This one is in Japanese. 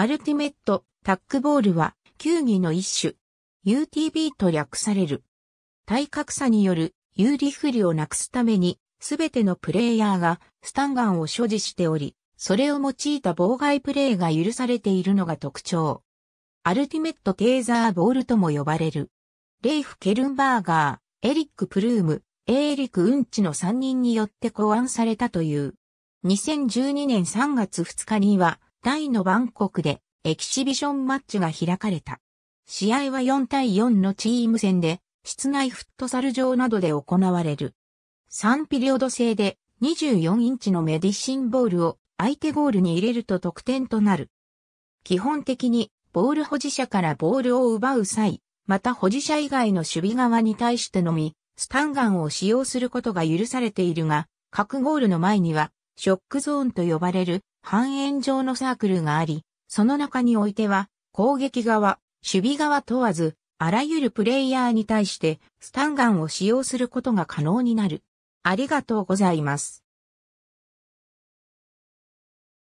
アルティメット、タックボールは、球技の一種。UTB と略される。体格差による有利不利をなくすために、すべてのプレイヤーがスタンガンを所持しており、それを用いた妨害プレイが許されているのが特徴。アルティメットテーザーボールとも呼ばれる。レイフ・ケルンバーガー、エリック・プルーム、エーリック・ウンチの3人によって考案されたという。2012年3月2日には、タイのバンコクでエキシビションマッチが開かれた。試合は4対4のチーム戦で、室内フットサル場などで行われる。3ピリオド制で24インチのメディシンボールを相手ゴールに入れると得点となる。基本的にボール保持者からボールを奪う際、また保持者以外の守備側に対してのみ、スタンガンを使用することが許されているが、各ゴールの前には、ショックゾーンと呼ばれる半円状のサークルがあり、その中においては、攻撃側、守備側問わず、あらゆるプレイヤーに対して、スタンガンを使用することが可能になる。ありがとうございます。